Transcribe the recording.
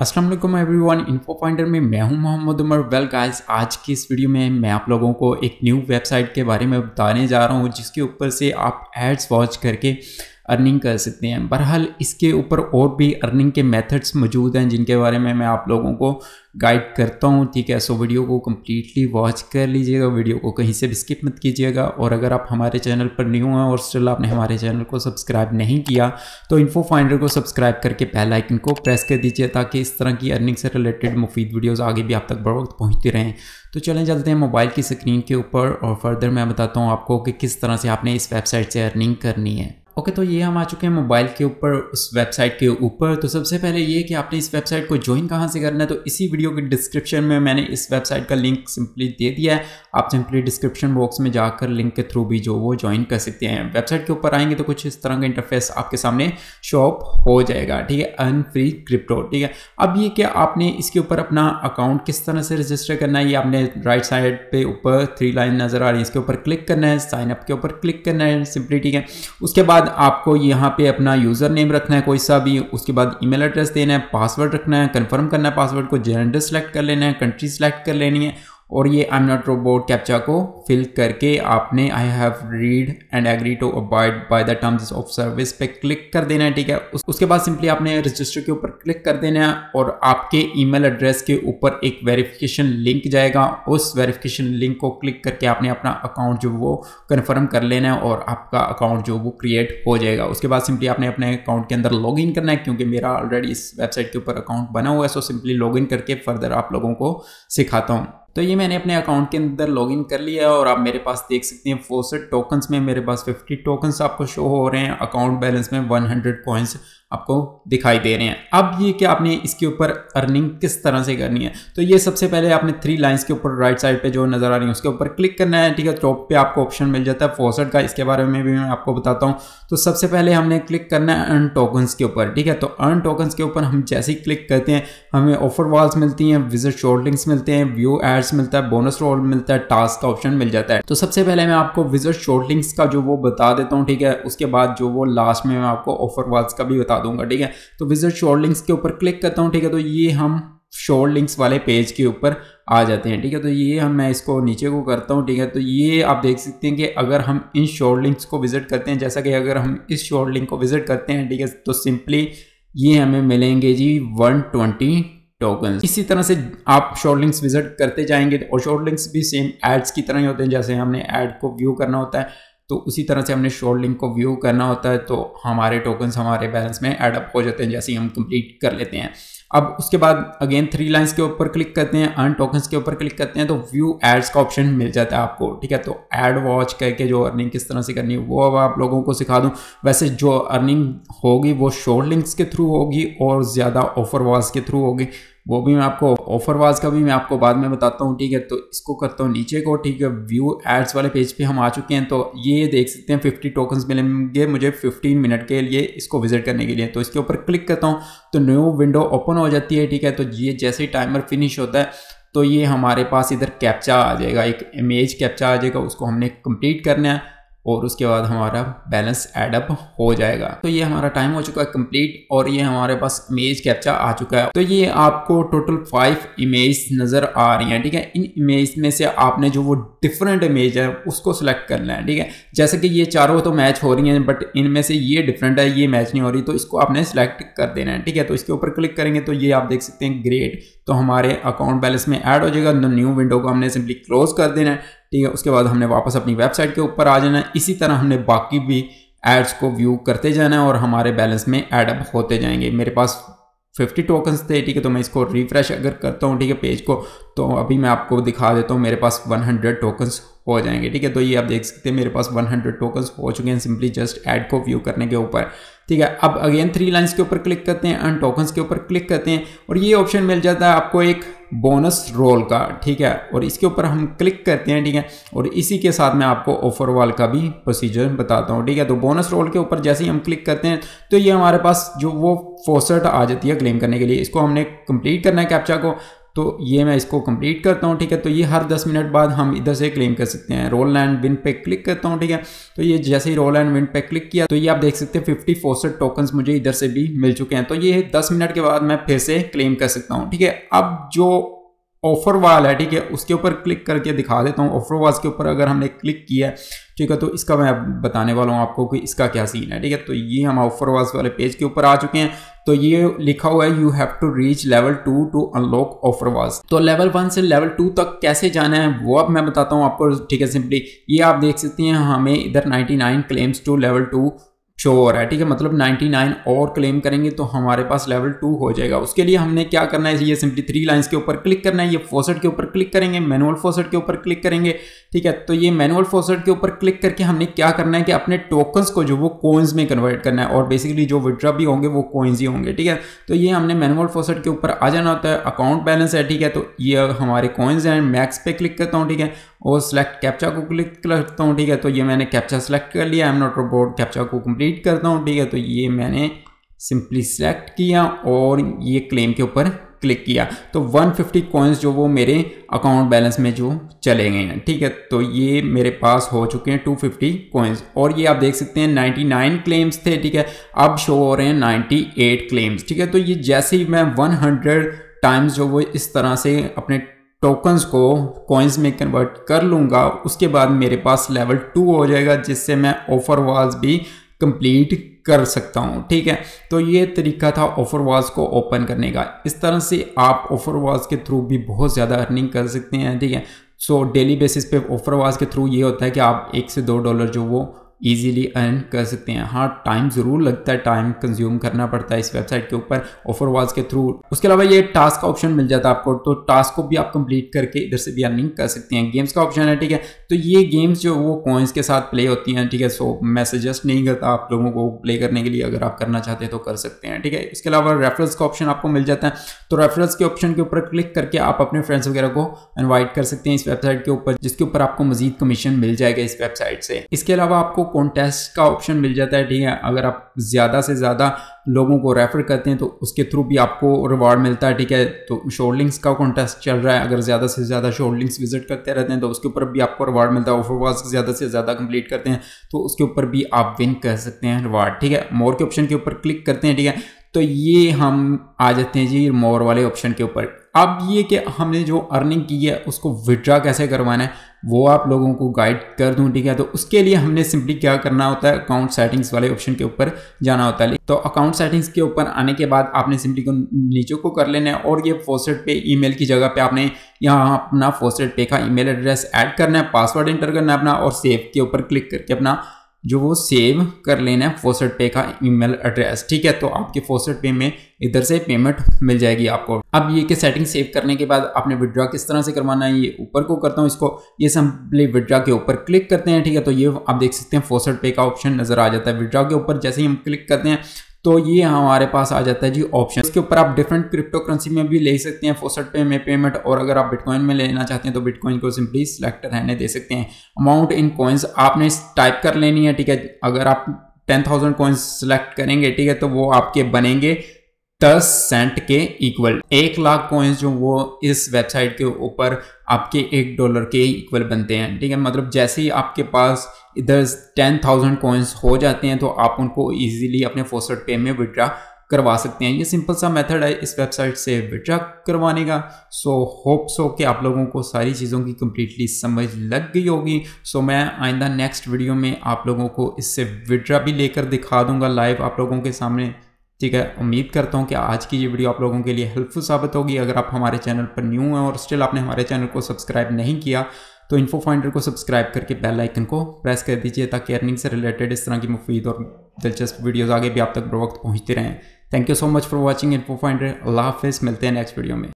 Aslam everyone info pointer में मैं हूं मोहम्मद उमर वेल गाइस आज की इस वीडियो में मैं आप लोगों को एक न्यू वेबसाइट के बारे में बताने जा रहा हूं जिसके ऊपर से आप एड्स वॉच करके अर्निंग कर सकते हैं बहरहाल इसके ऊपर और भी अर्निंग के मेथड्स मौजूद हैं जिनके बारे में मैं आप लोगों को गाइड करता हूं ठीक है सो वीडियो को कम्प्लीटली वॉच कर लीजिएगा वीडियो को कहीं से भी स्किप मत कीजिएगा और अगर आप हमारे चैनल पर न्यू हैं और स्टिल आपने हमारे चैनल को सब्सक्राइब नहीं किया तो इन्फो फाइंडर को सब्सक्राइब करके बेल आइकन को प्रेस कर दीजिए ताकि इस तरह की अर्निंग से रिलेटेड मुफीद वीडियोज़ आगे भी आप तक बड़ वक्त पहुँचती रहें तो चलें चलते हैं मोबाइल की स्क्रीन के ऊपर और फर्दर मैं बताता हूँ आपको कि किस तरह से आपने इस वेबसाइट से अर्निंग करनी है ओके okay, तो ये हम आ चुके हैं मोबाइल के ऊपर उस वेबसाइट के ऊपर तो सबसे पहले ये कि आपने इस वेबसाइट को ज्वाइन कहाँ से करना है तो इसी वीडियो के डिस्क्रिप्शन में मैंने इस वेबसाइट का लिंक सिंपली दे दिया है आप सिंपली डिस्क्रिप्शन बॉक्स में जाकर लिंक के थ्रू भी जो वो ज्वाइन कर सकते हैं वेबसाइट के ऊपर आएंगे तो कुछ इस तरह का इंटरफेस आपके सामने शॉप हो जाएगा ठीक है अर्न फ्री क्रिप्टो ठीक है अब ये कि आपने इसके ऊपर अपना अकाउंट किस तरह से रजिस्टर करना है ये आपने राइट साइड पे ऊपर थ्री लाइन नज़र आ रही है इसके ऊपर क्लिक करना है साइनअप के ऊपर क्लिक करना है सिंपली ठीक है उसके बाद बाद आपको यहाँ पे अपना यूज़र नेम रखना है कोई सा भी उसके बाद ईमेल एड्रेस देना है पासवर्ड रखना है कंफर्म करना है पासवर्ड को जेंडर सेलेक्ट कर लेना है कंट्री सेलेक्ट कर लेनी है और ये I am not robot captcha को फिल करके आपने I have read and agree to abide by the terms of service पे क्लिक कर देना है ठीक है उस, उसके बाद सिंपली आपने रजिस्टर के ऊपर क्लिक कर देना है और आपके ईमेल एड्रेस के ऊपर एक वेरिफिकेशन लिंक जाएगा उस वेरिफिकेशन लिंक को क्लिक करके आपने अपना अकाउंट जो वो कन्फर्म कर लेना है और आपका अकाउंट जो वो क्रिएट हो जाएगा उसके बाद सिंपली आपने अपने अकाउंट के अंदर लॉग इन करना है क्योंकि मेरा ऑलरेडी इस वेबसाइट के ऊपर अकाउंट बना हुआ है सो सिंपली लॉग इन करके फर्दर आप लोगों को सिखाता हूँ तो ये मैंने अपने अकाउंट के अंदर लॉगिन कर लिया और आप मेरे पास देख सकते हैं फोसेट टोकन्स में मेरे पास 50 टोकन्स आपको शो हो रहे हैं अकाउंट बैलेंस में 100 पॉइंट्स आपको दिखाई दे रहे हैं अब ये कि आपने इसके ऊपर अर्निंग किस तरह से करनी है तो ये सबसे पहले आपने थ्री लाइंस के ऊपर राइट साइड पे जो नज़र आ रही है उसके ऊपर क्लिक करना है ठीक है टॉप पे आपको ऑप्शन मिल जाता है फोसट का इसके बारे में भी मैं आपको बताता हूँ तो सबसे पहले हमने क्लिक करना है अर्न टोकन्स के ऊपर ठीक है तो अर्न टोकन्स के ऊपर हम जैसे ही क्लिक करते हैं हमें ऑफर वॉल्स मिलती हैं विजिट शोल्डिंग्स मिलते हैं व्यू एड्स मिलता है बोनस रोल मिलता है टास्क का ऑप्शन मिल जाता है तो सबसे पहले मैं आपको विजिट शोल्डिंग्स का जो वो बता देता हूँ ठीक है उसके बाद जो वो लास्ट में मैं आपको ऑफर वॉल्स का भी बता बता दूंगा ठीक है तो विजिट शॉर्ट लिंक्स के ऊपर क्लिक करता हूँ ठीक है तो ये हम शॉर्ट लिंक्स वाले पेज के ऊपर आ जाते हैं ठीक है तो ये हम मैं इसको नीचे को करता हूँ ठीक है तो ये आप देख सकते हैं कि अगर हम इन शॉर्ट लिंक्स को विजिट करते हैं जैसा कि अगर हम इस शॉर्ट लिंक को विजिट करते हैं ठीक है तो सिंपली ये हमें मिलेंगे जी वन ट्वेंटी टोकन इसी तरह से आप शॉर्ट लिंक्स विजिट करते जाएंगे और शॉर्ट लिंक्स भी सेम एड्स की तरह ही होते हैं जैसे हमने एड को व्यू करना होता है तो उसी तरह से हमने शॉर्ट लिंक को व्यू करना होता है तो हमारे टोकन्स हमारे बैलेंस में एडअप हो जाते हैं जैसे ही हम कंप्लीट कर लेते हैं अब उसके बाद अगेन थ्री लाइंस के ऊपर क्लिक करते हैं अर्न टोकन्स के ऊपर क्लिक करते हैं तो व्यू एड्स का ऑप्शन मिल जाता है आपको ठीक है तो एड वॉच करके जो अर्निंग किस तरह से करनी है वो अब आप लोगों को सिखा दूँ वैसे जो अर्निंग होगी वो शॉर्ट लिंक्स के थ्रू होगी और ज़्यादा ऑफर वॉच के थ्रू होगी वो भी मैं आपको ऑफर वाज का भी मैं आपको बाद में बताता हूँ ठीक है तो इसको करता हूँ नीचे को ठीक है व्यू एड्स वाले पेज पे हम आ चुके हैं तो ये देख सकते हैं 50 टोकन्स मिलेंगे मुझे 15 मिनट के लिए इसको विजिट करने के लिए तो इसके ऊपर क्लिक करता हूँ तो न्यू विंडो ओपन हो जाती है ठीक है तो ये जैसे ही टाइमर फिनिश होता है तो ये हमारे पास इधर कैप्चा आ जाएगा एक इमेज कैप्चा आ जाएगा उसको हमने कंप्लीट करना है और उसके बाद हमारा बैलेंस एडअप हो जाएगा तो ये हमारा टाइम हो चुका है कंप्लीट और ये हमारे पास इमेज कैप्चा आ चुका है तो ये आपको टोटल फाइव इमेज नज़र आ रही हैं ठीक है इन इमेज में से आपने जो वो डिफरेंट इमेज है उसको सिलेक्ट करना है ठीक है जैसे कि ये चारों तो मैच हो रही हैं बट इनमें से ये डिफरेंट है ये मैच नहीं हो रही तो इसको आपने सेलेक्ट कर देना है ठीक है तो इसके ऊपर क्लिक करेंगे तो ये आप देख सकते हैं ग्रेट तो हमारे अकाउंट बैलेंस में ऐड हो जाएगा न्यू विंडो को हमने सिंपली क्लोज कर देना है ठीक है उसके बाद हमने वापस अपनी वेबसाइट के ऊपर आ जाना है इसी तरह हमने बाकी भी एड्स को व्यू करते जाना है और हमारे बैलेंस में एडअप होते जाएंगे मेरे पास 50 टोकन्स थे ठीक है तो मैं इसको रिफ्रेश अगर करता हूँ ठीक है पेज को तो अभी मैं आपको दिखा देता हूँ मेरे पास 100 टोकन्स हो जाएंगे ठीक है तो ये आप देख सकते हैं मेरे पास 100 टोकन्स हो चुके हैं सिंपली जस्ट ऐड को व्यू करने के ऊपर ठीक है अब अगेन थ्री लाइन्स के ऊपर क्लिक करते हैं अन टोकन्स के ऊपर क्लिक करते हैं और ये ऑप्शन मिल जाता है आपको एक बोनस रोल का ठीक है और इसके ऊपर हम क्लिक करते हैं ठीक है और इसी के साथ मैं आपको ऑफर वाल का भी प्रोसीजर बताता हूँ ठीक है तो बोनस रोल के ऊपर जैसे ही हम क्लिक करते हैं तो ये हमारे पास जो वो फोसट आ जाती है क्लेम करने के लिए इसको हमने कंप्लीट करना है कैप्चा को तो ये मैं इसको कंप्लीट करता हूँ ठीक है तो ये हर 10 मिनट बाद हम इधर से क्लेम कर सकते हैं रोल एंड विन पे क्लिक करता हूँ ठीक है तो ये जैसे ही रोल एंड विन पे क्लिक किया तो ये आप देख सकते हैं फिफ्टी फोस्टेड टोकन्स मुझे इधर से भी मिल चुके हैं तो ये 10 मिनट के बाद मैं फिर से क्लेम कर सकता हूँ ठीक है अब जो ऑफर वाल है ठीक है उसके ऊपर क्लिक करके दिखा देता हूँ ऑफर वाल के ऊपर अगर हमने क्लिक किया ठीक है तो इसका मैं बताने वाला हूँ आपको कि इसका क्या सीन है ठीक है तो ये हम ऑफर वाल वाले पेज के ऊपर आ चुके हैं तो ये लिखा हुआ है you have to reach level two two unlock offer was तो लेवल वन से लेवल टू तक कैसे जाना है वो अब मैं बताता हूँ आपको ठीक है सिंपली ये आप देख सकते हैं हमें इधर 99 claims to level two sure है ठीक है मतलब 99 और क्लेम करेंगे तो हमारे पास लेवल टू हो जाएगा उसके लिए हमने क्या करना है ये सिंपली थ्री लाइंस के ऊपर क्लिक करना है ये फोसेट के ऊपर क्लिक करेंगे मैनुअल फोसेट के ऊपर क्लिक करेंगे ठीक है तो ये मैनुअल फोसेट के ऊपर क्लिक करके हमने क्या करना है कि अपने टोकन्स को जो वो कोइंस में कन्वर्ट करना है और बेसिकली जो विड्रा भी होंगे वो कोइंस ही होंगे ठीक है तो ये हमने मैनुअल फोसेट के ऊपर आ जाना होता है अकाउंट बैलेंस है ठीक है तो ये हमारे कोइंस हैं मैक्स पे क्लिक करता हूँ ठीक है और सेलेक्ट कैप्चा को क्लिक करता हूँ ठीक है तो ये मैंने कैप्चा सेलेक्ट कर लिया एम नॉट रोबोट कैप्चा को कंप्लीट करता हूँ ठीक है तो ये मैंने सिंपली सेलेक्ट किया और ये क्लेम के ऊपर क्लिक किया तो 150 फिफ्टी कॉइन्स जो वो मेरे अकाउंट बैलेंस में जो चले गए हैं ठीक है तो ये मेरे पास हो चुके हैं 250 फिफ्टी कॉइन्स और ये आप देख सकते हैं 99 क्लेम्स थे ठीक है अब शो हो रहे हैं 98 क्लेम्स ठीक है तो ये जैसे ही मैं 100 टाइम्स जो वो इस तरह से अपने टोकन्स को कॉइन्स में कन्वर्ट कर लूँगा उसके बाद मेरे पास लेवल टू हो जाएगा जिससे मैं ऑफर वॉल्स भी कंप्लीट कर सकता हूँ ठीक है तो ये तरीका था ऑफर वॉल्स को ओपन करने का इस तरह से आप ऑफर वॉल्स के थ्रू भी बहुत ज़्यादा अर्निंग कर सकते हैं ठीक है सो डेली बेसिस पे ऑफर वॉल्स के थ्रू ये होता है कि आप एक से दो डॉलर जो वो ईजीली अर्न कर सकते हैं हाँ टाइम ज़रूर लगता है टाइम कंज्यूम करना पड़ता है इस वेबसाइट के ऊपर ऑफर वॉल्स के थ्रू उसके अलावा ये टास्क का ऑप्शन मिल जाता है आपको तो टास्क को भी आप कंप्लीट करके इधर से भी अर्निंग कर सकते हैं गेम्स का ऑप्शन है ठीक है तो ये गेम्स जो वो कॉइन्स के साथ प्ले होती हैं ठीक है सो मैं सजेस्ट नहीं करता आप लोगों को प्ले करने के लिए अगर आप करना चाहते हैं तो कर सकते हैं ठीक है इसके अलावा रेफरेंस का ऑप्शन आपको मिल जाता है तो रेफरेंस के ऑप्शन के ऊपर क्लिक करके आप अपने फ्रेंड्स वगैरह को इन्वाइट कर सकते हैं इस वेबसाइट के ऊपर जिसके ऊपर आपको मजीद कमीशन मिल जाएगा इस वेबसाइट से इसके अलावा आपको कॉन्टेस्ट का ऑप्शन मिल जाता है ठीक है अगर आप ज़्यादा से ज़्यादा लोगों को रेफ़र करते हैं तो उसके थ्रू भी आपको रिवॉर्ड मिलता है ठीक है तो शोर्ट लिंक्स का कॉन्टेस्ट चल रहा है अगर ज़्यादा से ज़्यादा शोर्ट लिंक्स विजिट करते रहते हैं तो उसके ऊपर भी आपको रिवॉर्ड मिलता है ऑफर वर्क ज़्यादा से ज़्यादा कंप्लीट करते हैं तो उसके ऊपर भी आप विन कर सकते हैं रिवॉर्ड ठीक है मोर के ऑप्शन के ऊपर क्लिक करते हैं ठीक है तो ये हम आ जाते हैं जी मोर वाले ऑप्शन के ऊपर अब ये कि हमने जो अर्निंग की है उसको विड्रा कैसे करवाना है वो आप लोगों को गाइड कर दूं ठीक है तो उसके लिए हमने सिंपली क्या करना होता है अकाउंट सेटिंग्स वाले ऑप्शन के ऊपर जाना होता है तो अकाउंट सेटिंग्स के ऊपर आने के बाद आपने सिंपली को नीचे को कर लेना है और ये फोस्टेड पे ईमेल की जगह पे आपने यहाँ अपना फोस्टेड पे का ईमेल एड्रेस ऐड करना है पासवर्ड इंटर करना है अपना और सेव के ऊपर क्लिक करके अपना जो वो सेव कर लेना है फोसेट पे का ईमेल एड्रेस ठीक है तो आपके फोसेट पे में इधर से पेमेंट मिल जाएगी आपको अब ये कि सेटिंग सेव करने के बाद आपने विड्रॉ किस तरह से करवाना है ये ऊपर को करता हूँ इसको ये सिंपली विड्रॉ के ऊपर क्लिक करते हैं ठीक है तो ये आप देख सकते हैं फोसेट पे का ऑप्शन नजर आ जाता है विड्रॉ के ऊपर जैसे ही हम क्लिक करते हैं तो ये हमारे पास आ जाता है जी ऑप्शन इसके ऊपर आप डिफरेंट क्रिप्टो करेंसी में भी ले सकते हैं फोसट पे में पेमेंट और अगर आप बिटकॉइन में लेना चाहते हैं तो बिटकॉइन को सिंपली सिलेक्ट रहने दे सकते हैं अमाउंट इन कॉइन्स आपने टाइप कर लेनी है ठीक है अगर आप टेन थाउजेंड कॉइन्स सेलेक्ट करेंगे ठीक है तो वो आपके बनेंगे दस सेंट के इक्वल एक लाख कॉइन्स जो वो इस वेबसाइट के ऊपर आपके एक डॉलर के इक्वल बनते हैं ठीक है मतलब जैसे ही आपके पास इधर टेन थाउजेंड कॉइन्स हो जाते हैं तो आप उनको इजीली अपने फोसट पे में विड्रा करवा सकते हैं ये सिंपल सा मेथड है इस वेबसाइट से विड्रा करवाने का सो होप सो कि आप लोगों को सारी चीज़ों की कम्प्लीटली समझ लग गई होगी सो so, मैं आइंदा नेक्स्ट वीडियो में आप लोगों को इससे विड्रा भी लेकर दिखा दूंगा लाइव आप लोगों के सामने ठीक है उम्मीद करता हूँ कि आज की ये वीडियो आप लोगों के लिए हेल्पफुल साबित होगी अगर आप हमारे चैनल पर न्यू हैं और स्टिल आपने हमारे चैनल को सब्सक्राइब नहीं किया तो इन्फो फाइंडर को सब्सक्राइब करके बेल आइकन को प्रेस कर दीजिए ताकि अर्निंग से रिलेटेड इस तरह की मुफीद और दिलचस्प वीडियोज़ आगे भी आप तक बर वक्त पहुँचते रहें thank you so much for watching info finder अल्लाह हाफिज़ मिलते हैं नेक्स्ट वीडियो में